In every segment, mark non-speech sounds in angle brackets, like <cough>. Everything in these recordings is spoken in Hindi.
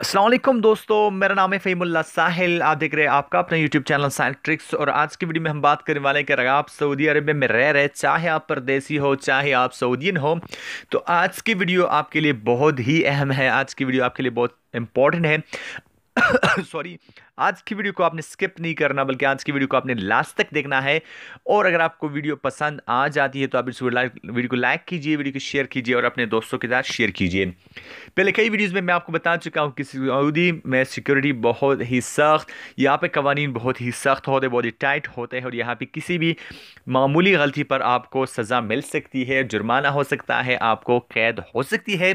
असलम दोस्तों मेरा नाम है फ़ीमुल्ला साहिल आप देख रहे हैं आपका अपना यूट्यूब चैनल साइंस ट्रिक्स और आज की वीडियो में हम बात करने वाले हैं कि अगर आप सऊदी अरब में रह रहे चाहे आप परदेसी हो चाहे आप सऊदीन हो तो आज की वीडियो आपके लिए बहुत ही अहम है आज की वीडियो आपके लिए बहुत इंपॉर्टेंट है सॉरी <coughs> आज की वीडियो को आपने स्किप नहीं करना बल्कि आज की वीडियो को आपने लास्ट तक देखना है और अगर आपको वीडियो पसंद आ जाती है तो आप इस वीडियो को लाइक कीजिए वीडियो को शेयर कीजिए और अपने दोस्तों के साथ शेयर कीजिए पहले कई वीडियोज़ में मैं आपको बता चुका हूँ कि सऊदी में सिक्योरिटी बहुत ही सख्त यहाँ पर कवानीन बहुत ही सख्त होते बहुत ही टाइट होते हैं और यहाँ पर किसी भी मामूली गलती पर आपको सज़ा मिल सकती है जुर्माना हो सकता है आपको कैद हो सकती है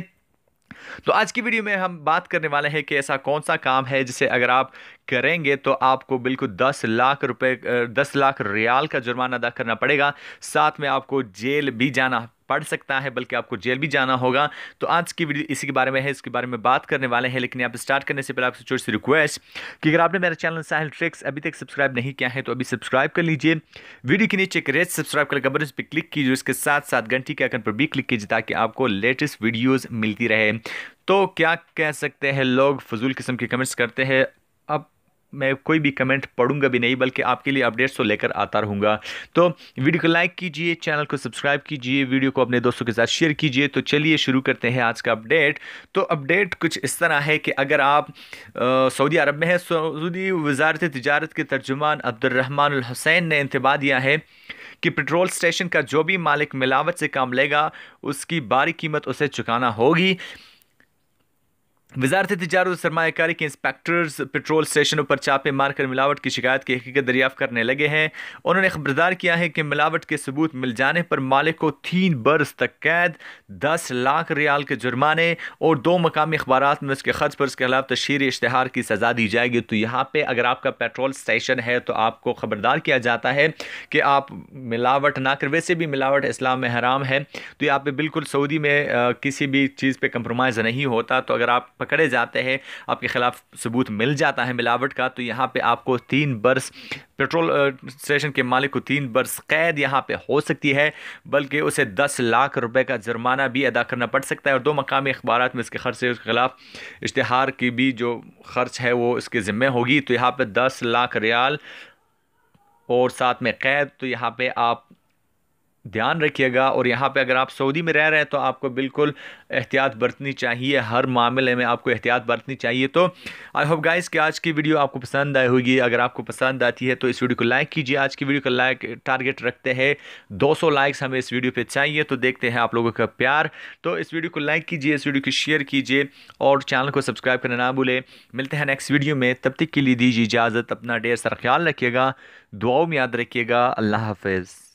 तो आज की वीडियो में हम बात करने वाले हैं कि ऐसा कौन सा काम है जिसे अगर आप करेंगे तो आपको बिल्कुल दस लाख रुपए दस लाख रियाल का जुर्माना अदा करना पड़ेगा साथ में आपको जेल भी जाना पढ़ सकता है बल्कि आपको जेल भी जाना होगा तो आज की वीडियो इसी के बारे में है इसके बारे में बात करने वाले हैं लेकिन आप स्टार्ट करने से पहले आपसे छोटी सी रिक्वेस्ट कि अगर आपने मेरा चैनल साहिल ट्रिक्स अभी तक सब्सक्राइब नहीं किया है तो अभी सब्सक्राइब कर लीजिए वीडियो के नीचे रेड सब्सक्राइब कर बटन पर क्लिक कीजिए इसके साथ साथ घंटी के आकन पर भी क्लिक कीजिए ताकि आपको लेटेस्ट वीडियोज़ मिलती रहे तो क्या कह सकते हैं लोग फजूल किस्म के कमेंट्स करते हैं मैं कोई भी कमेंट पढ़ूंगा भी नहीं बल्कि आपके लिए अपडेट्स तो लेकर आता रहूँगा तो वीडियो को लाइक कीजिए चैनल को सब्सक्राइब कीजिए वीडियो को अपने दोस्तों के साथ शेयर कीजिए तो चलिए शुरू करते हैं आज का अपडेट तो अपडेट कुछ इस तरह है कि अगर आप सऊदी अरब में हैं सऊदी वजारत तजारत के तर्जुमान अब्दुलरहमान हुसैन ने इंतबा दिया है कि पेट्रोल स्टेशन का जो भी मालिक मिलावट से काम लेगा उसकी बारी कीमत उसे चुकाना होगी वजारत और सरमाकारी के इंस्पेक्टर्स पेट्रोल स्टेशनों पर छापे मारकर मिलावट की शिकायत की हकीकत दरियाफ़ करने लगे हैं उन्होंने खबरदार किया है कि मिलावट के सबूत मिल जाने पर मालिक को तीन बरस तक कैद दस लाख रियाल के जुर्माने और दो मकामी अखबार में उसके खर्च पर उसके खिलाफ तशहरी इश्तहार की सज़ा दी जाएगी तो यहाँ पर अगर आपका पेट्रोल स्टेशन है तो आपको खबरदार किया जाता है कि आप मिलावट ना कर वैसे भी मिलावट इस्लाम में हराम है तो यहाँ पर बिल्कुल सऊदी में किसी भी चीज़ पर कंप्रोमाइज़ नहीं होता तो अगर आप पकड़े जाते हैं आपके ख़िलाफ़ सबूत मिल जाता है मिलावट का तो यहाँ पे आपको तीन बरस पेट्रोल स्टेशन के मालिक को तीन बरस कैद यहाँ पे हो सकती है बल्कि उसे दस लाख रुपए का जुर्माना भी अदा करना पड़ सकता है और दो मकामी अखबार में इसके खर्चे उसके ख़िलाफ़ इश्तहार की भी जो खर्च है वो इसके ज़िम्मे होगी तो यहाँ पर दस लाख रियाल और साथ में कैद तो यहाँ पर आप ध्यान रखिएगा और यहाँ पे अगर आप सऊदी में रह रहे हैं तो आपको बिल्कुल एहतियात बरतनी चाहिए हर मामले में आपको एहतियात बरतनी चाहिए तो आई होप गाइस कि आज की वीडियो आपको पसंद आई होगी अगर आपको पसंद आती है तो इस वीडियो को लाइक कीजिए आज की वीडियो का लाइक टारगेट रखते हैं 200 लाइक्स हमें इस वीडियो पर चाहिए तो देखते हैं आप लोगों का प्यार तो इस वीडियो को लाइक कीजिए इस वीडियो को शेयर कीजिए और चैनल को सब्सक्राइब करना ना भूलें मिलते हैं नेक्स्ट वीडियो में तब तक के लिए दीजिए इजाज़त अपना ढेर सर ख्याल रखिएगा दुआओं में याद रखिएगा अल्लाह हाफिज़